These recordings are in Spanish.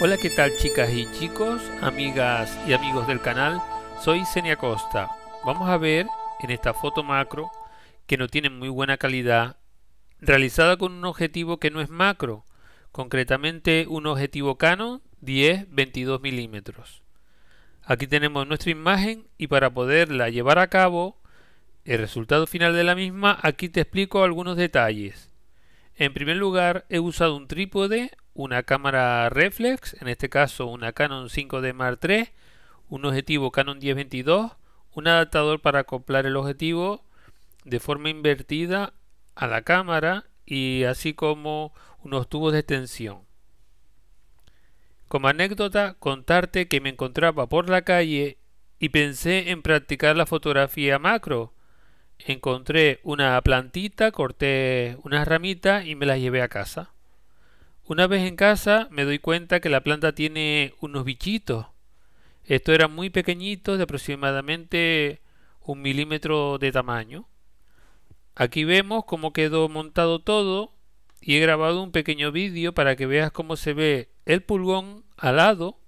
Hola, ¿qué tal chicas y chicos, amigas y amigos del canal? Soy Senia Costa. Vamos a ver en esta foto macro que no tiene muy buena calidad, realizada con un objetivo que no es macro, concretamente un objetivo Canon 10-22 milímetros. Aquí tenemos nuestra imagen y para poderla llevar a cabo, el resultado final de la misma, aquí te explico algunos detalles. En primer lugar, he usado un trípode una cámara reflex, en este caso una Canon 5D Mark III, un objetivo Canon 10-22, un adaptador para acoplar el objetivo de forma invertida a la cámara y así como unos tubos de extensión. Como anécdota, contarte que me encontraba por la calle y pensé en practicar la fotografía macro. Encontré una plantita, corté unas ramitas y me las llevé a casa. Una vez en casa me doy cuenta que la planta tiene unos bichitos. Estos eran muy pequeñitos, de aproximadamente un milímetro de tamaño. Aquí vemos cómo quedó montado todo y he grabado un pequeño vídeo para que veas cómo se ve el pulgón alado,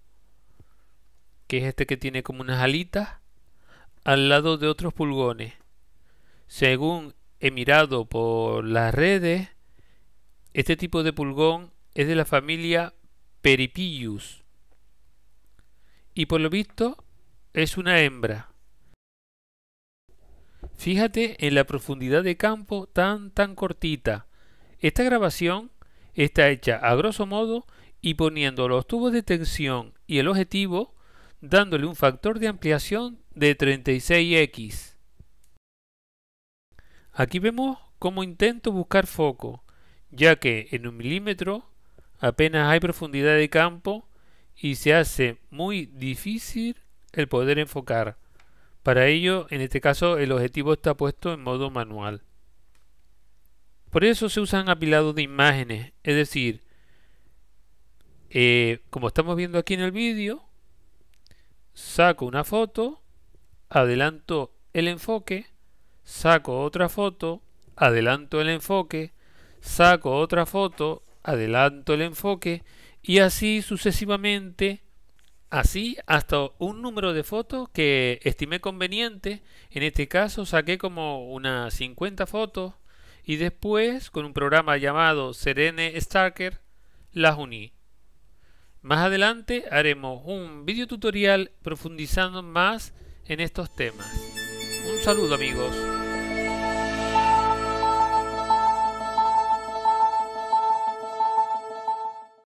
que es este que tiene como unas alitas, al lado de otros pulgones. Según he mirado por las redes, este tipo de pulgón es de la familia Peripius. Y por lo visto es una hembra. Fíjate en la profundidad de campo tan tan cortita. Esta grabación está hecha a grosso modo y poniendo los tubos de tensión y el objetivo dándole un factor de ampliación de 36x. Aquí vemos cómo intento buscar foco, ya que en un milímetro apenas hay profundidad de campo y se hace muy difícil el poder enfocar. Para ello, en este caso, el objetivo está puesto en modo manual. Por eso se usan apilados de imágenes, es decir, eh, como estamos viendo aquí en el vídeo, saco una foto, adelanto el enfoque, saco otra foto, adelanto el enfoque, saco otra foto, adelanto el enfoque y así sucesivamente, así hasta un número de fotos que estimé conveniente. En este caso saqué como unas 50 fotos y después con un programa llamado Serene Stalker las uní. Más adelante haremos un video tutorial profundizando más en estos temas. Un saludo amigos.